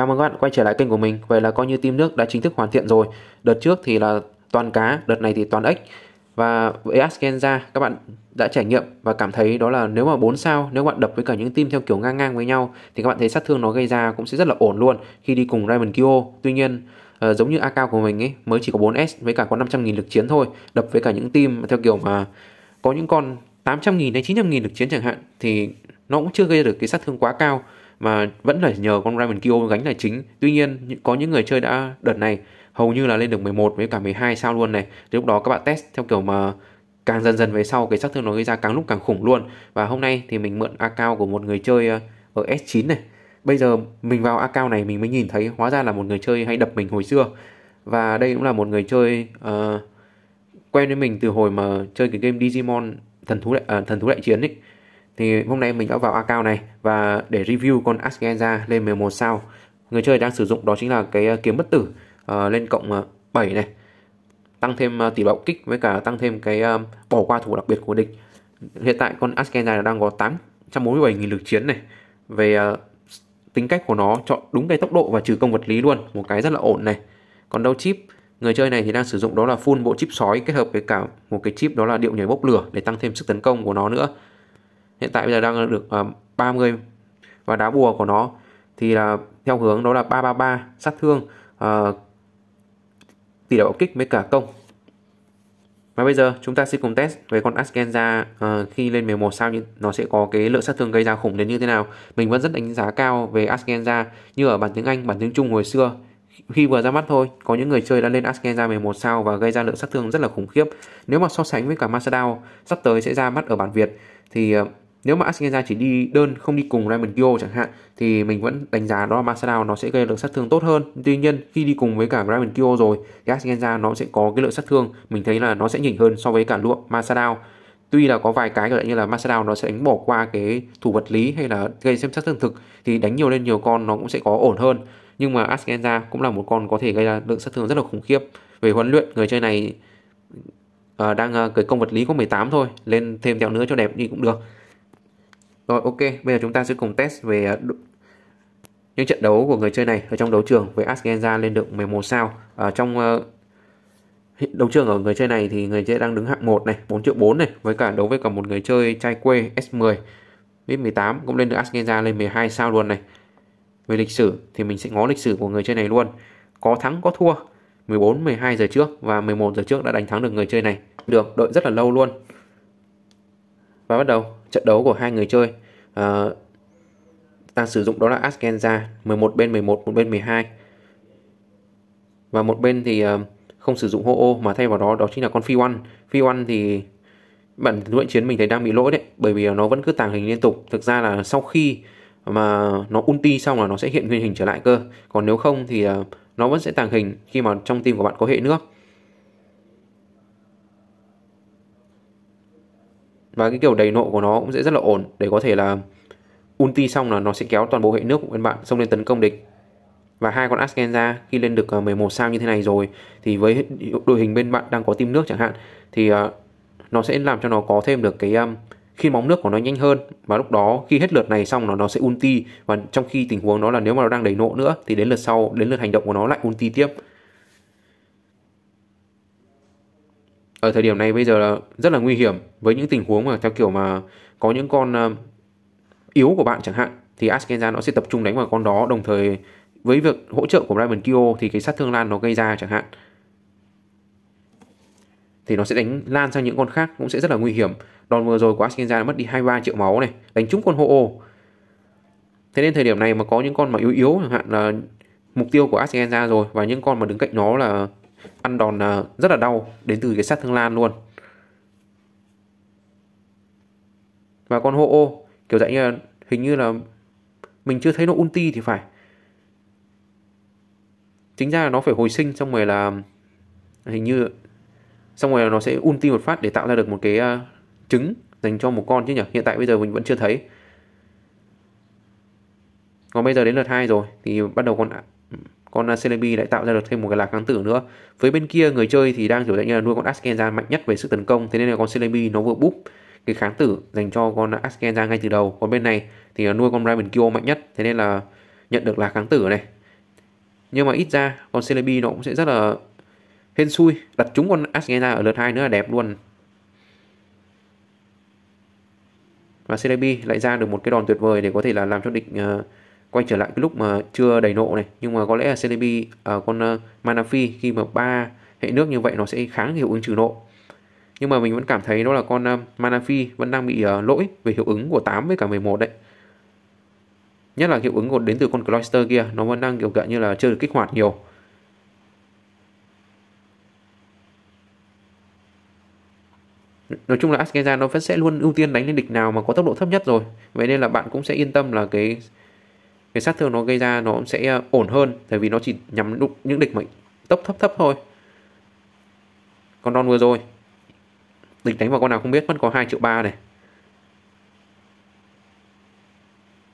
Chào mừng các bạn quay trở lại kênh của mình. Vậy là coi như team nước đã chính thức hoàn thiện rồi. Đợt trước thì là toàn cá, đợt này thì toàn ếch. Và với Askenza các bạn đã trải nghiệm và cảm thấy đó là nếu mà 4 sao, nếu bạn đập với cả những team theo kiểu ngang ngang với nhau thì các bạn thấy sát thương nó gây ra cũng sẽ rất là ổn luôn khi đi cùng Raymond Kyo. Tuy nhiên uh, giống như AK của mình ấy mới chỉ có 4S với cả có 500.000 lực chiến thôi, đập với cả những team theo kiểu mà có những con 800.000 đến 900.000 lực chiến chẳng hạn thì nó cũng chưa gây được cái sát thương quá cao mà vẫn là nhờ con Raymond Kyo gánh là chính. Tuy nhiên có những người chơi đã đợt này hầu như là lên được 11 với cả 12 sao luôn này. Thì lúc đó các bạn test theo kiểu mà càng dần dần về sau cái sát thương nó gây ra càng lúc càng khủng luôn. Và hôm nay thì mình mượn account của một người chơi ờ, ở S9 này. Bây giờ mình vào account này mình mới nhìn thấy hóa ra là một người chơi hay đập mình hồi xưa. Và đây cũng là một người chơi uh, quen với mình từ hồi mà chơi cái game Digimon thần thú đại, à, thần thú đại chiến ấy thì hôm nay mình đã vào account này và để review con Asgenza lên 11 sao người chơi đang sử dụng đó chính là cái ờ, kiếm bất tử uh, lên cộng 7 ờ, này tăng thêm tỷ bạo kích với cả tăng thêm cái um, bỏ qua thủ đặc biệt của địch hiện tại con Askenza đang có 847.000 lực chiến này về uh, tính cách của nó chọn đúng cái tốc độ và trừ công vật lý luôn một cái rất là ổn này còn đâu chip người chơi này thì đang sử dụng đó là full bộ chip sói kết hợp với cả một cái chip đó là điệu nhảy bốc lửa để tăng thêm sức tấn công của nó nữa hiện tại bây giờ đang được uh, ờ, 30 và đá bùa của nó thì là theo hướng đó là 333 sát thương uh, tỷ lệ kích với cả công và bây giờ chúng ta sẽ cùng test về con Askenza uh, ờ, khi lên 11 sao như nó sẽ có cái lượng sát thương gây ra khủng đến như thế nào. Mình vẫn rất đánh giá cao về Askenza như ở bản tiếng Anh, bản tiếng Trung hồi xưa. Khi vừa ra mắt thôi, có những người chơi đã lên Askenza 11 sao và gây ra lượng sát thương rất là khủng khiếp. Nếu mà so sánh với cả Masadao sắp tới sẽ ra mắt ở bản Việt thì uh, nếu mà Asgenza chỉ đi đơn không đi cùng Raymond Kyo chẳng hạn thì mình vẫn đánh giá đó là Masada nó sẽ gây lượng sát thương tốt hơn tuy nhiên khi đi cùng với cả Raymond Kyo rồi thì Asgenza nó sẽ có cái lượng sát thương mình thấy là nó sẽ nhỉnh hơn so với cả lụa Masada tuy là có vài cái gọi như là Masada nó sẽ đánh bỏ qua cái thủ vật lý hay là gây xem sát thương thực thì đánh nhiều lên nhiều con nó cũng sẽ có ổn hơn nhưng mà Asgenza cũng là một con có thể gây ra lượng sát thương rất là khủng khiếp về huấn luyện người chơi này uh, đang uh, ờ, cái công vật lý có 18 thôi lên thêm tẹo nữa cho đẹp đi cũng được rồi ok, bây giờ chúng ta sẽ cùng test về à, những trận đấu của người chơi này ở trong đấu trường với Asgenza lên được 11 sao. Ở trong ờ, đấu trường ở người chơi này thì người chơi đang đứng hạng 1 này, 4 triệu 4 này với cả đấu với cả một người chơi trai quê S10 với 18 cũng lên được Asgenza lên 12 sao luôn này. Về lịch sử thì mình sẽ ngó lịch sử của người chơi này luôn. Có thắng có thua 14 12 giờ trước và 11 giờ trước đã đánh thắng được người chơi này. Được, đợi rất là lâu luôn. Và bắt đầu trận đấu của hai người chơi à, Ta sử dụng đó là Asgenza 11 bên 11, một bên 12 Và một bên thì uh, không sử dụng ho ô mà thay vào đó đó chính là con Phi One Phi One thì bản luyện chiến mình thấy đang bị lỗi đấy bởi vì nó vẫn cứ tàng hình liên tục thực ra là sau khi mà nó ulti xong là nó sẽ hiện nguyên hình trở lại cơ còn nếu không thì ờ, nó vẫn sẽ tàng hình khi mà trong tim của bạn có hệ nước và cái kiểu đầy nộ của nó cũng sẽ rất là ổn để có thể là ulti xong là nó sẽ kéo toàn bộ hệ nước của bên bạn xông lên tấn công địch và hai con Asken ra khi lên được 11 à, sao như thế này rồi thì với đội hình bên bạn đang có tim nước chẳng hạn thì à, nó sẽ làm cho nó có thêm được cái à, khi móng nước của nó nhanh hơn và lúc đó khi hết lượt này xong nó nó sẽ ulti và trong khi tình huống đó là nếu mà nó đang đầy nộ nữa thì đến lượt sau đến lượt hành động của nó lại ulti tiếp ở thời điểm này bây giờ là rất là nguy hiểm với những tình huống mà theo kiểu mà có những con ờ, yếu của bạn chẳng hạn thì Askenza nó sẽ tập trung đánh vào con đó đồng thời với việc hỗ trợ của Raven Kyo thì cái sát thương lan nó gây ra chẳng hạn thì nó sẽ đánh lan sang những con khác cũng sẽ rất là nguy hiểm. Đòn vừa rồi của Askenza mất đi 23 triệu máu này, đánh trúng con hộ ô Thế nên thời điểm này mà có những con mà yếu yếu chẳng hạn là mục tiêu của Askenza rồi và những con mà đứng cạnh nó là ăn đòn ờ, rất là đau đến từ cái sát thương lan luôn và con hộ ô kiểu dạng như là hình như là mình chưa thấy nó ulti thì phải chính ra là nó phải hồi sinh xong rồi là hình như xong rồi là nó sẽ ulti một phát để tạo ra được một cái ờ, trứng dành cho một con chứ nhỉ hiện tại bây giờ mình vẫn chưa thấy còn bây giờ đến lượt hai rồi thì bắt đầu con con Celebi lại tạo ra được thêm một cái lá kháng tử nữa với bên kia người chơi thì đang kiểu dạng như là nuôi con Askenza mạnh nhất về sức tấn công thế nên là con Celebi nó vừa búp cái kháng tử dành cho con Askenza ngay từ đầu còn bên này thì nuôi con Raven Kyo mạnh nhất thế nên là nhận được lá kháng tử này nhưng mà ít ra con Celebi nó cũng sẽ rất là hên xui đặt trúng con Askenza ở lượt 2 nữa là đẹp luôn và Celebi lại ra được một cái đòn tuyệt vời để có thể là làm cho địch uh, quay trở lại cái lúc mà chưa đầy nộ này nhưng mà có lẽ là Celebi ở à, uh, con uh, Manafi khi mà ba hệ nước như vậy nó sẽ kháng hiệu ứng trừ nộ nhưng mà mình vẫn cảm thấy đó là con uh, Manafi vẫn đang bị uh, lỗi về hiệu ứng của 8 với cả 11 đấy nhất là hiệu ứng của đến từ con cloister kia nó vẫn đang kiểu dạng như là chưa được kích hoạt nhiều nói chung là Askenza nó vẫn sẽ luôn ưu tiên đánh lên địch nào mà có tốc độ thấp nhất rồi vậy nên là bạn cũng sẽ yên tâm là cái cái sát thương nó gây ra nó cũng sẽ ờ, ổn hơn tại vì nó chỉ nhắm đục những địch mệnh tốc thấp thấp thôi con non vừa rồi địch đánh vào con nào không biết vẫn có 2 triệu ba này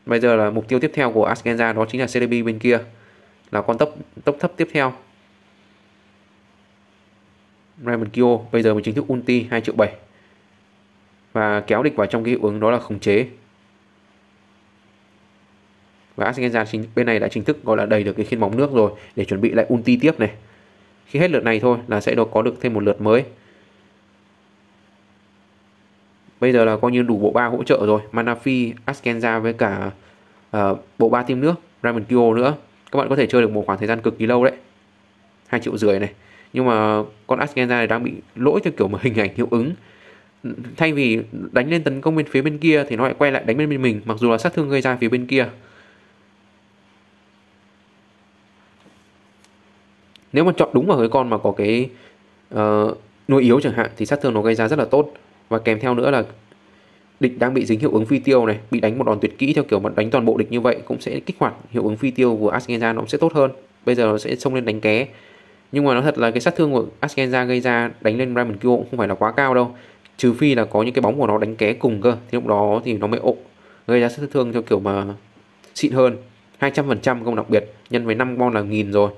bây giờ là mục tiêu tiếp theo của Askenza đó chính là CDB bên kia là con tốc tốc thấp tiếp theo Raymond Kyo bây giờ mình chính thức ulti 2 triệu 7 và kéo địch vào trong cái hiệu ứng đó là khống chế và Asenza chính bên này đã chính thức gọi là đầy được cái khiên bóng nước rồi để chuẩn bị lại ulti tiếp này khi hết lượt này thôi là sẽ được có được thêm một lượt mới bây giờ là coi như đủ bộ ba hỗ trợ rồi Manafi, Askenza với cả uh, bộ ba team nước Raymond Kyo nữa các bạn có thể chơi được một khoảng thời gian cực kỳ lâu đấy hai triệu rưỡi này nhưng mà con Askenza này đang bị lỗi theo kiểu mà hình ảnh hiệu ứng thay vì đánh lên tấn công bên phía bên kia thì nó lại quay lại đánh bên bên mình mặc dù là sát thương gây ra phía bên kia nếu mà chọn đúng vào cái con mà có cái uh, ờ, nuôi yếu chẳng hạn thì sát thương nó gây ra rất là tốt và kèm theo nữa là địch đang bị dính hiệu ứng phi tiêu này bị đánh một đòn tuyệt kỹ theo kiểu mà đánh toàn bộ địch như vậy cũng sẽ kích hoạt hiệu ứng phi tiêu của Asgenza nó cũng sẽ tốt hơn bây giờ nó sẽ xông lên đánh ké nhưng mà nó thật là cái sát thương của Asgenza gây ra đánh lên Raymond Kyo cũng không phải là quá cao đâu trừ phi là có những cái bóng của nó đánh ké cùng cơ thì lúc đó thì nó mới ộ gây ra sát thương theo kiểu mà xịn hơn 200% công đặc biệt nhân với 5 bon là nghìn rồi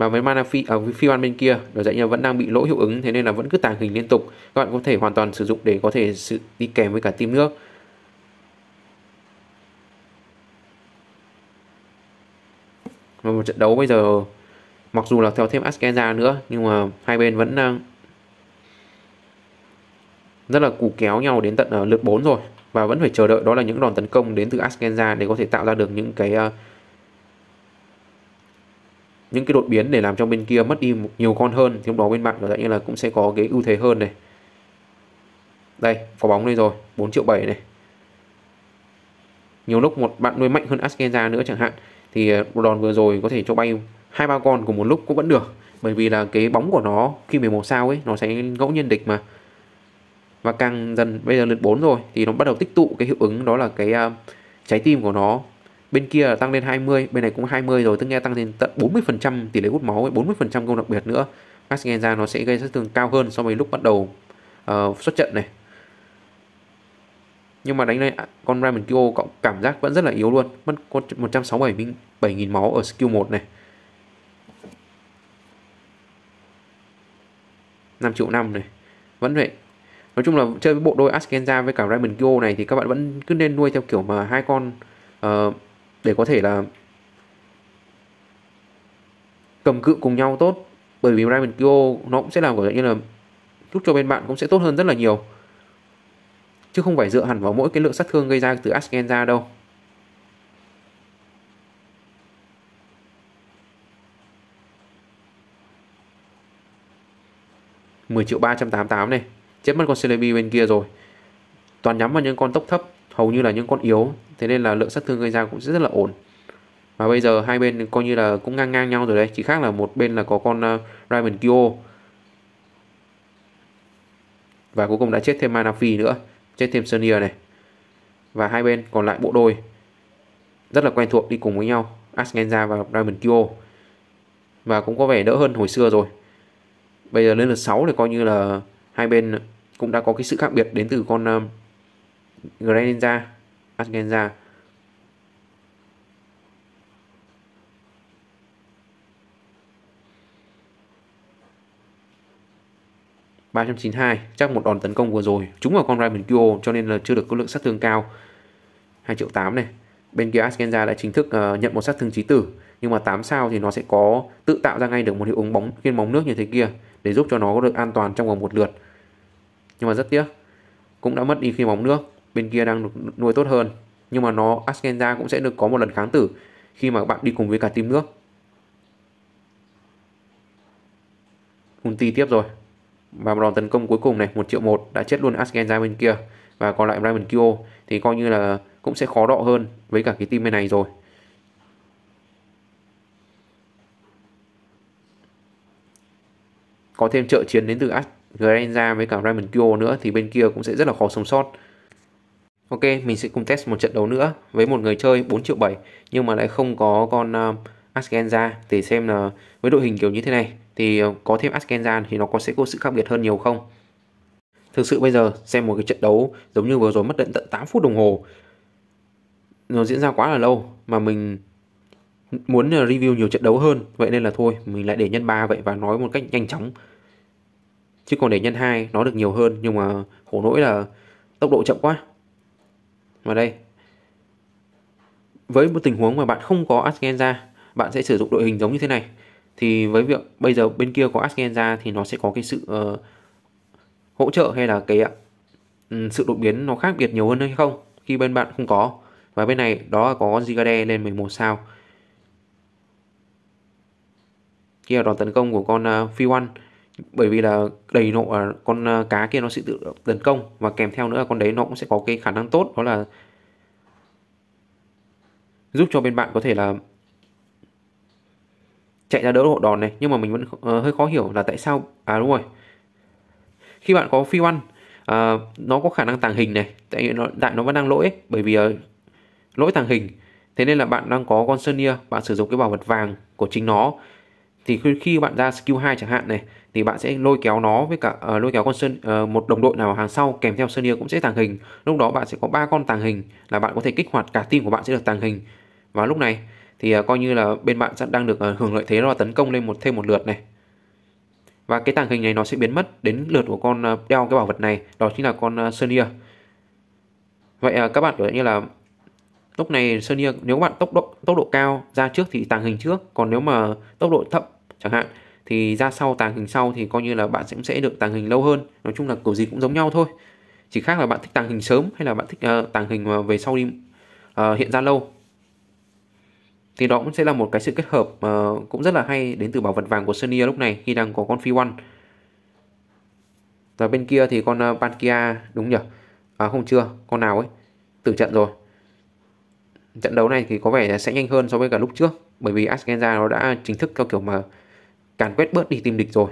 và với mana phi ở à, phi ban bên kia đổi dãy nhà vẫn đang bị lỗi hiệu ứng thế nên là vẫn cứ tàng hình liên tục các bạn có thể hoàn toàn sử dụng để có thể sự đi kèm với cả team nước và một trận đấu bây giờ mặc dù là theo thêm Asken nữa nhưng mà hai bên vẫn đang rất là cù kéo nhau đến tận à, lượt 4 rồi và vẫn phải chờ đợi đó là những đòn tấn công đến từ Askenza để có thể tạo ra được những cái uh, những cái đột biến để làm cho bên kia mất đi nhiều con hơn thì lúc đó bên bạn có như là cũng sẽ có cái ưu thế hơn này đây có bóng đây rồi 4 triệu 7 này nhiều lúc một bạn nuôi mạnh hơn Askenza nữa chẳng hạn thì ờ, đòn vừa rồi có thể cho bay hai ba con cùng một lúc cũng vẫn được bởi vì là cái bóng của nó khi 11 sao ấy nó sẽ ngẫu nhiên địch mà và càng dần bây giờ lượt 4 rồi thì nó bắt đầu tích tụ cái hiệu ứng đó là cái uh, trái tim của nó bên kia tăng lên 20 bên này cũng 20 rồi tức nghe tăng lên tận 40% tỷ lệ hút máu ấy, 40% công đặc biệt nữa Maxgen nó sẽ gây sát thương cao hơn so với lúc bắt đầu uh, xuất trận này nhưng mà đánh lên à, con Ramen Kyo cảm giác vẫn rất là yếu luôn mất có 167.000 máu ở skill 1 này 5 triệu năm này vẫn vậy nói chung là chơi với bộ đôi Askenza với cả Raymond Kyo này thì các bạn vẫn cứ nên nuôi theo kiểu mà hai con uh, để có thể là cầm cự cùng nhau tốt bởi vì Raven Kyo nó cũng sẽ làm kiểu như là giúp cho bên bạn cũng sẽ tốt hơn rất là nhiều chứ không phải dựa hẳn vào mỗi cái lượng sát thương gây ra từ Asken đâu mười triệu ba trăm tám tám này chết mất con Celebi bên kia rồi toàn nhắm vào những con tốc thấp hầu như là những con yếu thế nên là lượng sát thương gây ra cũng rất, là ổn và bây giờ hai bên coi như là cũng ngang ngang nhau rồi đấy chỉ khác là một bên là có con uh, ờ, Raven Kyo và cuối cùng đã chết thêm Manafi nữa chết thêm Sonia này và hai bên còn lại bộ đôi rất là quen thuộc đi cùng với nhau Asgenza và Diamond Kyo và cũng có vẻ đỡ hơn hồi xưa rồi bây giờ lên lượt 6 thì coi như là hai bên cũng đã có cái sự khác biệt đến từ con ờ, Greninja Argenza ba trăm chín hai chắc một đòn tấn công vừa rồi chúng vào con Raven Kyo cho nên là chưa được có lượng sát thương cao Hai triệu tám này bên kia Askenza đã chính thức uh, nhận một sát thương trí tử nhưng mà 8 sao thì nó sẽ có tự tạo ra ngay được một hiệu ứng bóng viên bóng nước như thế kia để giúp cho nó có được an toàn trong vòng một lượt nhưng mà rất tiếc cũng đã mất đi khi bóng nước bên kia đang nuôi tốt hơn nhưng mà nó Askenza cũng sẽ được có một lần kháng tử khi mà bạn đi cùng với cả team nước Hunti tiếp rồi và một đòn tấn công cuối cùng này 1 triệu 1 đã chết luôn Askenza bên kia và còn lại Raymond Kyo thì coi như là cũng sẽ khó độ hơn với cả cái team bên này rồi có thêm trợ chiến đến từ Askenza với cả Raymond Kyo nữa thì bên kia cũng sẽ rất là khó sống sót Ok, mình sẽ cùng test một trận đấu nữa với một người chơi 4 triệu 7 nhưng mà lại không có con uh, à, Asgenza thì xem là với đội hình kiểu như thế này thì ờ, có thêm Asgenza thì nó có sẽ có sự khác biệt hơn nhiều không? Thực sự bây giờ xem một cái trận đấu giống như vừa rồi mất đến tận 8 phút đồng hồ nó diễn ra quá là lâu mà mình muốn à, review nhiều trận đấu hơn vậy nên là thôi mình lại để nhân 3 vậy và nói một cách nhanh chóng chứ còn để nhân 2 nó được nhiều hơn nhưng mà khổ nỗi là tốc độ chậm quá vào đây. Với một tình huống mà bạn không có Asgenza, bạn sẽ sử dụng đội hình giống như thế này. Thì với việc bây giờ bên kia có Asgenza thì nó sẽ có cái sự uh, hỗ trợ hay là cái uh, sự đột biến nó khác biệt nhiều hơn hay không khi bên bạn không có. Và bên này đó có Zigade lên 11 sao. Kia đòn tấn công của con uh, Phi One bởi vì là đầy nộ à, con à, cá kia nó sẽ tự tấn công và kèm theo nữa là con đấy nó cũng sẽ có cái khả năng tốt đó là giúp cho bên bạn có thể là chạy ra đỡ hộ đòn này nhưng mà mình vẫn uh, hơi khó hiểu là tại sao à đúng rồi khi bạn có phi oăn uh, nó có khả năng tàng hình này tại nó đại nó vẫn đang lỗi ấy, bởi vì uh, lỗi tàng hình thế nên là bạn đang có con sơn bạn sử dụng cái bảo vật vàng của chính nó thì khi bạn ra skill 2 chẳng hạn này thì bạn sẽ lôi kéo nó với cả uh, lôi kéo con sơn uh, một đồng đội nào ở hàng sau kèm theo sơn cũng sẽ tàng hình lúc đó bạn sẽ có ba con tàng hình là bạn có thể kích hoạt cả team của bạn sẽ được tàng hình và lúc này thì uh, coi như là bên bạn sẽ đang được uh, hưởng lợi thế đó là tấn công lên một thêm một lượt này và cái tàng hình này nó sẽ biến mất đến lượt của con uh, đeo cái bảo vật này đó chính là con uh, sơn vậy uh, các bạn kiểu như là lúc này Sơn nếu bạn tốc độ tốc độ cao ra trước thì tàng hình trước còn nếu mà tốc độ thấp chẳng hạn thì ra sau tàng hình sau thì coi như là bạn cũng sẽ được tàng hình lâu hơn nói chung là kiểu gì cũng giống nhau thôi chỉ khác là bạn thích tàng hình sớm hay là bạn thích uh, tàng hình về sau đi uh, hiện ra lâu thì đó cũng sẽ là một cái sự kết hợp uh, cũng rất là hay đến từ bảo vật vàng của Sonia lúc này khi đang có con phi one rồi bên kia thì con uh, Palkia đúng nhỉ à không chưa con nào ấy tử trận rồi trận đấu này thì có vẻ sẽ nhanh hơn so với cả lúc trước bởi vì Askenza nó đã chính thức theo kiểu mà càn quét bớt đi tìm địch rồi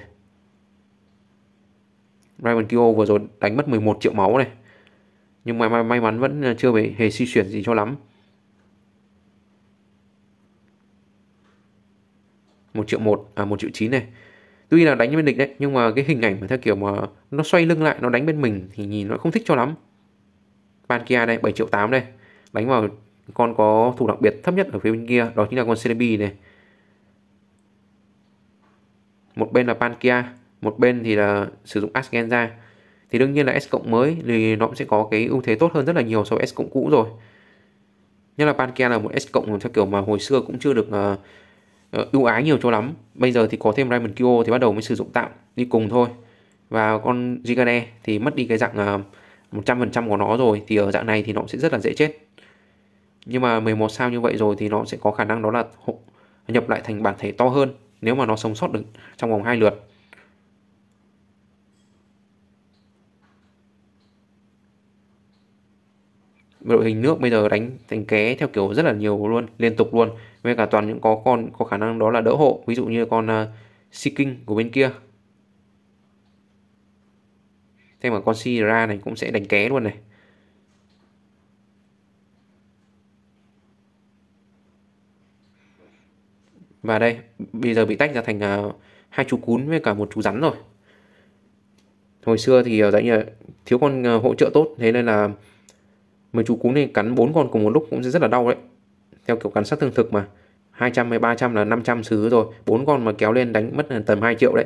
Ryan Kyo vừa rồi đánh mất 11 triệu máu này nhưng mà may, mắn vẫn chưa bị hề suy chuyển gì cho lắm một triệu một à một triệu chín này tuy là đánh bên địch đấy nhưng mà cái hình ảnh mà theo kiểu mà nó xoay lưng lại nó đánh bên mình thì nhìn nó không thích cho lắm Pankia đây 7 triệu 8 đây đánh vào con có thủ đặc biệt thấp nhất ở phía bên kia đó chính là con Celebi này một bên là Pankia một bên thì là sử dụng Asgenza thì đương nhiên là S cộng mới thì nó cũng sẽ có cái ưu thế tốt hơn rất là nhiều so với S cộng cũ rồi nhất là Pankia là một S cộng theo kiểu mà hồi xưa cũng chưa được uh, ưu ái nhiều cho lắm bây giờ thì có thêm Raymond Kyo thì bắt đầu mới sử dụng tạm đi cùng thôi và con Gigane thì mất đi cái dạng uh, ờ, 100% của nó rồi thì ở dạng này thì nó cũng sẽ rất là dễ chết nhưng mà 11 sao như vậy rồi thì nó sẽ có khả năng đó là nhập lại thành bản thể to hơn nếu mà nó sống sót được trong vòng hai lượt đội hình nước bây giờ đánh thành ké theo kiểu rất là nhiều luôn liên tục luôn với cả toàn những có con có khả năng đó là đỡ hộ ví dụ như con uh, à, seeking của bên kia thêm mà con sira này cũng sẽ đánh ké luôn này và đây bây giờ bị tách ra thành à, hai chú cún với cả một chú rắn rồi hồi xưa thì à, dãy như thiếu con à, hỗ trợ tốt thế nên là mấy chú cún này cắn bốn con cùng một lúc cũng sẽ rất là đau đấy theo kiểu cắn sát thương thực mà 200 hay 300 là 500 xứ rồi bốn con mà kéo lên đánh mất tầm 2 triệu đấy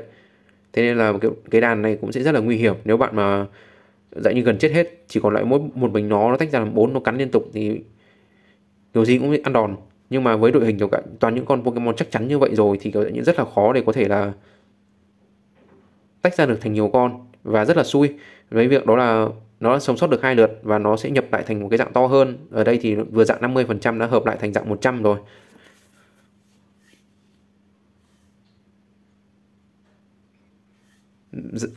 thế nên là cái cái đàn này cũng sẽ rất là nguy hiểm nếu bạn mà dạy như gần chết hết chỉ còn lại mỗi một mình nó nó tách ra làm bốn nó cắn liên tục thì điều gì cũng ăn đòn nhưng mà với đội hình kiểu cả toàn những con Pokemon chắc chắn như vậy rồi thì kiểu rất là khó để có thể là tách ra được thành nhiều con và rất là xui với việc đó là nó sống sót được hai lượt và nó sẽ nhập lại thành một cái dạng to hơn ở đây thì vừa dạng 50% đã hợp lại thành dạng 100 rồi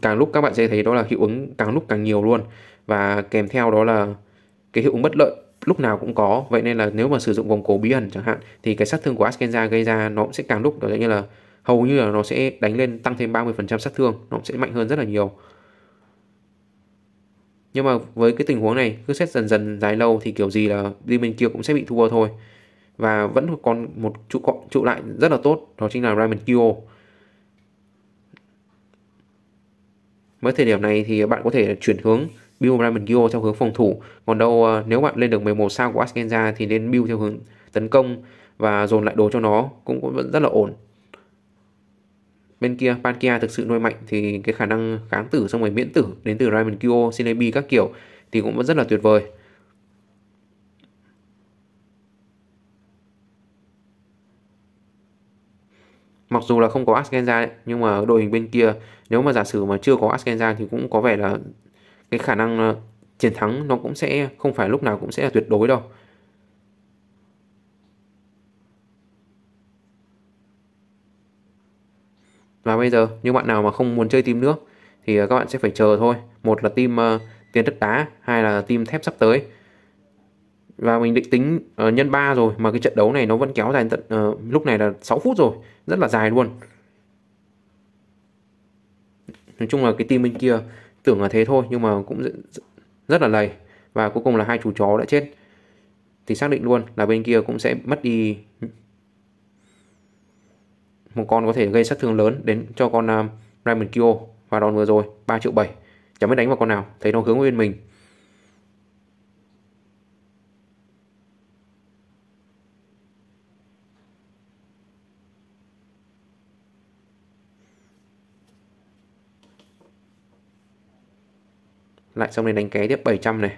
càng lúc các bạn sẽ thấy đó là hiệu ứng càng lúc càng nhiều luôn và kèm theo đó là cái hiệu ứng bất lợi lúc nào cũng có vậy nên là nếu mà sử dụng vòng cổ bí ẩn chẳng hạn thì cái sát thương của Askenza gây ra nó cũng sẽ càng lúc đó như là hầu như là nó sẽ đánh lên tăng thêm 30% sát thương nó cũng sẽ mạnh hơn rất là nhiều nhưng mà với cái tình huống này cứ xét dần dần dài lâu thì kiểu gì là đi bên kia cũng sẽ bị thua thôi và vẫn còn một trụ cọ trụ lại rất là tốt đó chính là Raymond Kyo với thời điểm này thì bạn có thể chuyển hướng build Raimengio theo hướng phòng thủ còn đâu ờ, nếu bạn lên được 11 sao của Askenza thì nên build theo hướng tấn công và dồn lại đồ cho nó cũng, vẫn rất là ổn bên kia Pankia thực sự nuôi mạnh thì cái khả năng kháng tử xong rồi miễn tử đến từ Raymond Raimengio, Cinebi các kiểu thì cũng vẫn rất là tuyệt vời mặc dù là không có Askenza ấy, nhưng mà đội hình bên kia nếu mà giả sử mà chưa có Askenza thì cũng có vẻ là cái khả năng ờ, chiến thắng nó cũng sẽ không phải lúc nào cũng sẽ là tuyệt đối đâu. Và bây giờ như bạn nào mà không muốn chơi team nước thì ờ, các bạn sẽ phải chờ thôi. Một là team uh, tiền đất đá, hai là team thép sắp tới. Và mình định tính uh, nhân 3 rồi mà cái trận đấu này nó vẫn kéo dài tận uh, lúc này là 6 phút rồi, rất là dài luôn. Nói chung là cái team bên kia tưởng là thế thôi nhưng mà cũng rất là lầy và cuối cùng là hai chú chó đã chết thì xác định luôn là bên kia cũng sẽ mất đi một con có thể gây sát thương lớn đến cho con um, à, Raymond Kyo và đòn vừa rồi 3 triệu 7 chẳng biết đánh vào con nào thấy nó hướng bên mình lại xong này đánh ké tiếp 700 này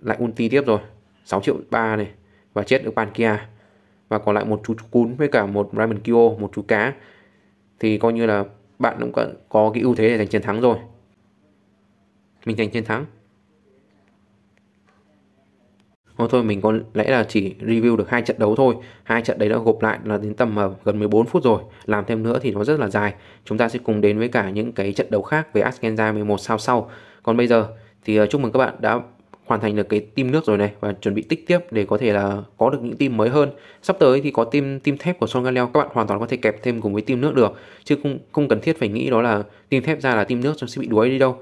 lại ulti tiếp rồi 6 triệu 3 này và chết được bàn kia và còn lại một chú cún với cả một Raymond Kyo một chú cá thì coi như là bạn cũng có, có cái ưu thế để giành chiến thắng rồi mình giành chiến thắng Thôi thôi mình có lẽ là chỉ review được hai trận đấu thôi hai trận đấy đã gộp lại là đến tầm à, gần 14 phút rồi Làm thêm nữa thì nó rất là dài Chúng ta sẽ cùng đến với cả những cái trận đấu khác về Askenza 11 sao sau Còn bây giờ thì à, chúc mừng các bạn đã hoàn thành được cái team nước rồi này và chuẩn bị tích tiếp để có thể là có được những team mới hơn. Sắp tới thì có team team thép của Son Galeo các bạn hoàn toàn có thể kẹp thêm cùng với team nước được chứ không không cần thiết phải nghĩ đó là team thép ra là team nước xong sẽ bị đuối đi đâu.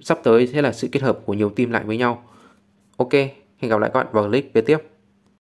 Sắp tới sẽ là sự kết hợp của nhiều team lại với nhau. Ok, Hẹn gặp lại các bạn vào clip kế tiếp.